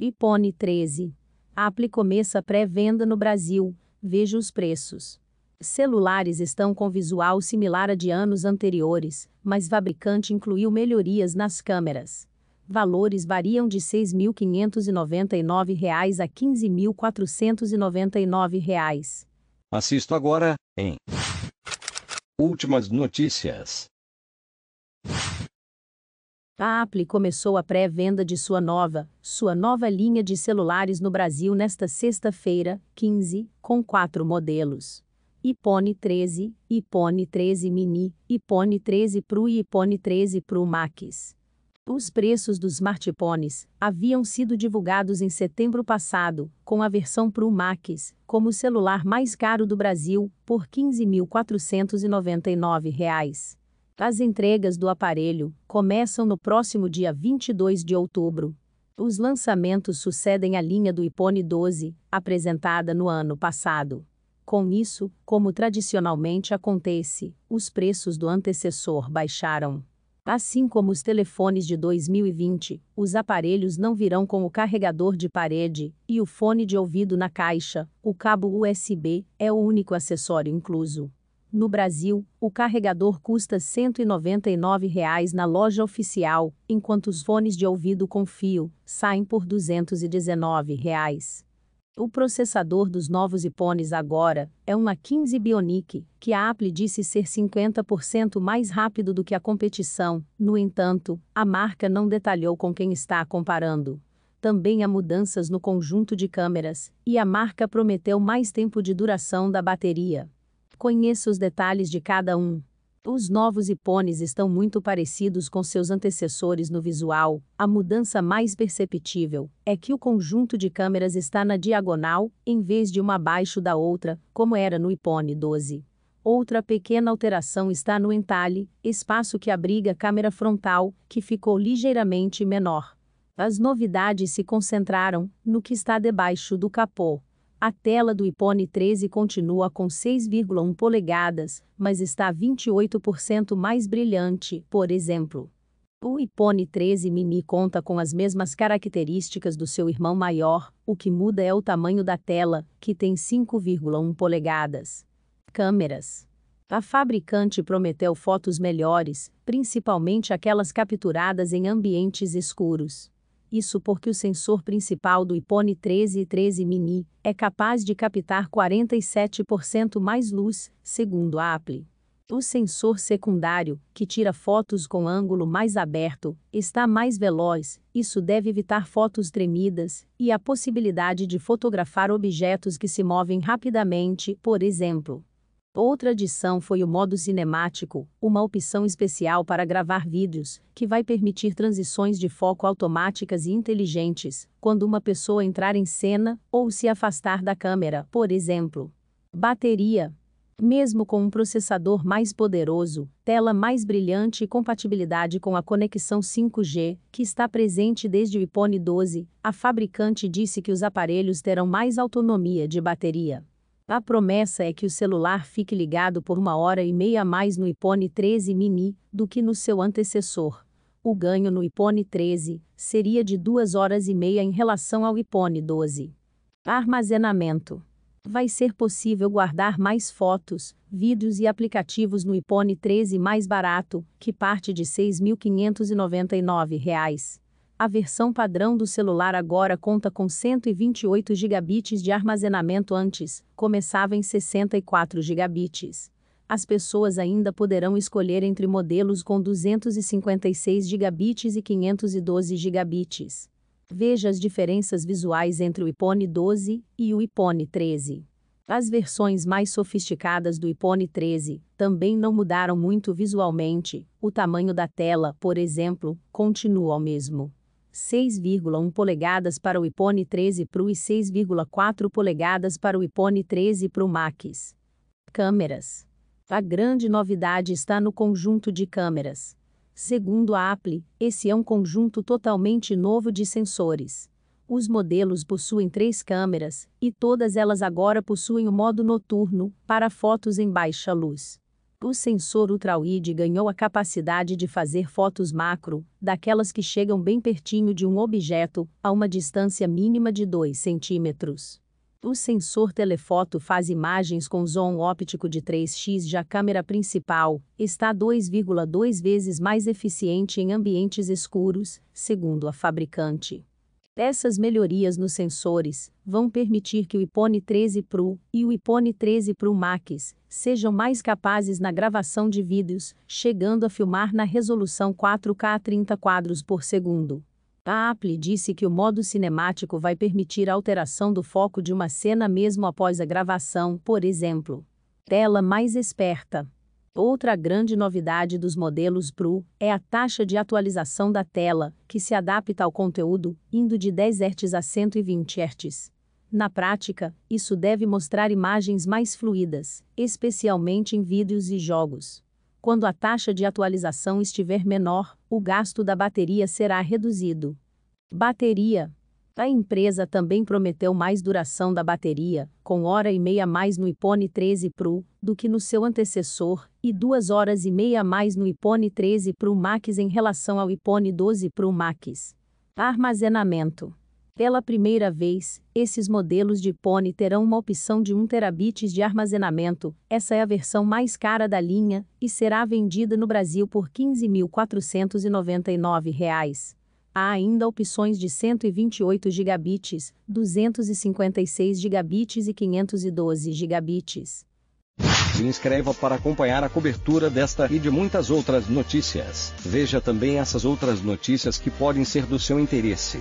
Ipone 13. Apple começa pré-venda no Brasil, veja os preços. Celulares estão com visual similar a de anos anteriores, mas fabricante incluiu melhorias nas câmeras. Valores variam de R$ 6.599 a R$ 15.499. Assisto agora em Últimas notícias. A Apple começou a pré-venda de sua nova, sua nova linha de celulares no Brasil nesta sexta-feira, 15, com quatro modelos. iPhone 13, iPhone 13 Mini, iPhone 13 Pro e iPhone 13 Pro Max. Os preços dos smartphones haviam sido divulgados em setembro passado, com a versão Pro Max como o celular mais caro do Brasil, por R$ 15.499. As entregas do aparelho começam no próximo dia 22 de outubro. Os lançamentos sucedem a linha do iPhone 12, apresentada no ano passado. Com isso, como tradicionalmente acontece, os preços do antecessor baixaram. Assim como os telefones de 2020, os aparelhos não virão com o carregador de parede e o fone de ouvido na caixa, o cabo USB é o único acessório incluso. No Brasil, o carregador custa R$ 199 reais na loja oficial, enquanto os fones de ouvido com fio saem por R$ 219. Reais. O processador dos novos iPhones agora é uma 15 Bionic, que a Apple disse ser 50% mais rápido do que a competição. No entanto, a marca não detalhou com quem está comparando. Também há mudanças no conjunto de câmeras, e a marca prometeu mais tempo de duração da bateria. Conheça os detalhes de cada um. Os novos iPhones estão muito parecidos com seus antecessores no visual. A mudança mais perceptível é que o conjunto de câmeras está na diagonal, em vez de uma abaixo da outra, como era no iPhone 12. Outra pequena alteração está no entalhe, espaço que abriga a câmera frontal, que ficou ligeiramente menor. As novidades se concentraram no que está debaixo do capô. A tela do iPhone 13 continua com 6,1 polegadas, mas está 28% mais brilhante, por exemplo. O iPhone 13 mini conta com as mesmas características do seu irmão maior, o que muda é o tamanho da tela, que tem 5,1 polegadas. Câmeras. A fabricante prometeu fotos melhores, principalmente aquelas capturadas em ambientes escuros. Isso porque o sensor principal do iPhone 13 e 13 mini é capaz de captar 47% mais luz, segundo a Apple. O sensor secundário, que tira fotos com ângulo mais aberto, está mais veloz, isso deve evitar fotos tremidas e a possibilidade de fotografar objetos que se movem rapidamente, por exemplo. Outra adição foi o modo cinemático, uma opção especial para gravar vídeos, que vai permitir transições de foco automáticas e inteligentes, quando uma pessoa entrar em cena ou se afastar da câmera, por exemplo. Bateria. Mesmo com um processador mais poderoso, tela mais brilhante e compatibilidade com a conexão 5G, que está presente desde o iPhone 12, a fabricante disse que os aparelhos terão mais autonomia de bateria. A promessa é que o celular fique ligado por uma hora e meia mais no iPhone 13 mini do que no seu antecessor. O ganho no iPhone 13 seria de duas horas e meia em relação ao iPhone 12. Armazenamento. Vai ser possível guardar mais fotos, vídeos e aplicativos no iPhone 13 mais barato, que parte de R$ 6.599. A versão padrão do celular agora conta com 128 GB de armazenamento antes, começava em 64 GB. As pessoas ainda poderão escolher entre modelos com 256 GB e 512 GB. Veja as diferenças visuais entre o iPhone 12 e o iPhone 13. As versões mais sofisticadas do iPhone 13 também não mudaram muito visualmente. O tamanho da tela, por exemplo, continua o mesmo. 6,1 polegadas para o iPhone 13 Pro e 6,4 polegadas para o iPhone 13 Pro Max. Câmeras. A grande novidade está no conjunto de câmeras. Segundo a Apple, esse é um conjunto totalmente novo de sensores. Os modelos possuem três câmeras, e todas elas agora possuem o modo noturno, para fotos em baixa luz. O sensor ultra ganhou a capacidade de fazer fotos macro, daquelas que chegam bem pertinho de um objeto, a uma distância mínima de 2 centímetros. O sensor telefoto faz imagens com zoom óptico de 3x já a câmera principal está 2,2 vezes mais eficiente em ambientes escuros, segundo a fabricante. Essas melhorias nos sensores vão permitir que o iPhone 13 Pro e o iPhone 13 Pro Max sejam mais capazes na gravação de vídeos, chegando a filmar na resolução 4K a 30 quadros por segundo. A Apple disse que o modo cinemático vai permitir a alteração do foco de uma cena mesmo após a gravação, por exemplo. Tela mais esperta. Outra grande novidade dos modelos Pro é a taxa de atualização da tela, que se adapta ao conteúdo, indo de 10 Hz a 120 Hz. Na prática, isso deve mostrar imagens mais fluídas, especialmente em vídeos e jogos. Quando a taxa de atualização estiver menor, o gasto da bateria será reduzido. Bateria a empresa também prometeu mais duração da bateria, com hora e meia mais no iPhone 13 Pro do que no seu antecessor e duas horas e meia mais no iPhone 13 Pro Max em relação ao iPhone 12 Pro Max. Armazenamento. Pela primeira vez, esses modelos de iPhone terão uma opção de 1 terabits de armazenamento. Essa é a versão mais cara da linha e será vendida no Brasil por R$ 15.499. Há ainda opções de 128 GB, 256 GB e 512 GB. Se inscreva para acompanhar a cobertura desta e de muitas outras notícias. Veja também essas outras notícias que podem ser do seu interesse.